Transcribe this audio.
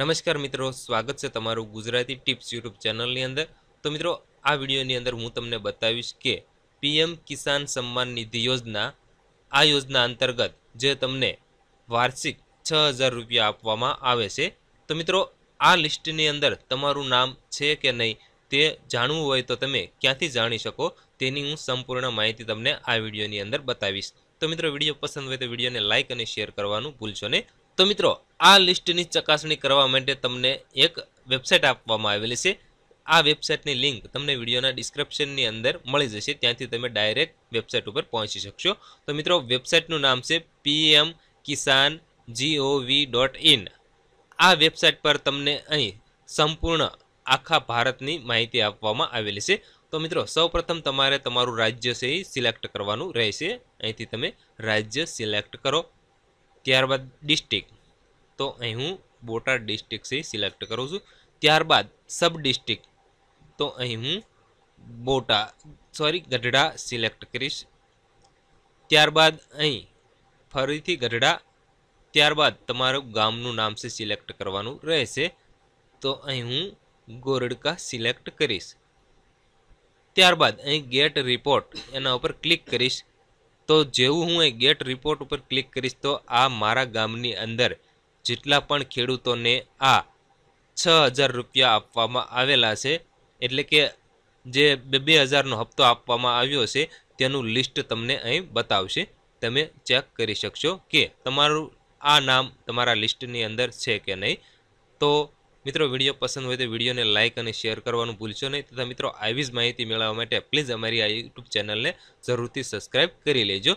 નમસ્કાર મિત્રો સ્વાગત છે તમારું ગુજરાતી ટિપ્સ યુટ્યુબ ચેનલની અંદર તો મિત્રો આ વિડીયોની અંદર હું તમને બતાવીશ કે પીએમ કિસાન સન્માન નિધિ યોજના આ યોજના અંતર્ગત જે તમને વાર્ષિક છ હજાર રૂપિયા આપવામાં આવે છે તો મિત્રો આ લિસ્ટની અંદર તમારું નામ છે કે નહીં તે જાણવું હોય તો તમે ક્યાંથી જાણી શકો તેની હું સંપૂર્ણ માહિતી તમને આ વિડીયોની અંદર બતાવીશ તો મિત્રો વિડીયો પસંદ હોય તો વિડીયોને લાઇક અને શેર કરવાનું ભૂલશો નહીં તો મિત્રો આ લિસ્ટની ચકાસણી કરવા માટે તમને એક વેબસાઇટ આપવામાં આવેલી છે આ વેબસાઇટની લિંક તમને વિડીયોના ડિસ્ક્રિપ્શનની અંદર મળી જશે ત્યાંથી તમે ડાયરેક્ટ વેબસાઇટ ઉપર પહોંચી શકશો તો મિત્રો વેબસાઇટનું નામ છે PM Kisan gov dot in આ વેબસાઇટ પર તમને અહીં સંપૂર્ણ આખા ભારતની માહિતી આપવામાં આવેલી છે તો મિત્રો સૌપ્રથમ તમારે તમારું રાજ્ય છે સિલેક્ટ કરવાનું રહેશે અહીંથી તમે રાજ્ય સિલેક્ટ કરો ત્યારબાદ ડિસ્ટ્રિક્ટ તો અહી હું બોટા ડિસ્ટ્રિક્ટ થી સિલેક્ટ કરું છું ત્યારબાદ સબ ડિસ્ટ્રિક્ટ તો અહી હું બોટા સોરી ગઢડા સિલેક્ટ કરીશ ત્યારબાદ અહી ફરીથી ગઢડા ત્યારબાદ તમારું ગામનું નામ થી સિલેક્ટ કરવાનું રહેશે તો અહી હું ગોરડકા સિલેક્ટ કરીશ ત્યારબાદ અહી ગેટ રિપોર્ટ એના ઉપર ક્લિક કરીશ તો જેવું હું અહી ગેટ રિપોર્ટ ઉપર ક્લિક કરીશ તો આ મારા ગામની અંદર જેટલા પણ ખેડૂતોને આ છ હજાર રૂપિયા આપવામાં આવેલા છે એટલે કે જે બે બે હજારનો હપ્તો આપવામાં આવ્યો છે તેનું લિસ્ટ તમને અહીં બતાવશે તમે ચેક કરી શકશો કે તમારું આ નામ તમારા લિસ્ટની અંદર છે કે નહીં તો મિત્રો વિડીયો પસંદ હોય તો વિડીયોને લાઇક અને શેર કરવાનું ભૂલશો નહીં તથા મિત્રો આવી જ માહિતી મેળવવા માટે પ્લીઝ અમારી આ યુટ્યુબ ચેનલને જરૂરથી સબસ્ક્રાઇબ કરી લેજો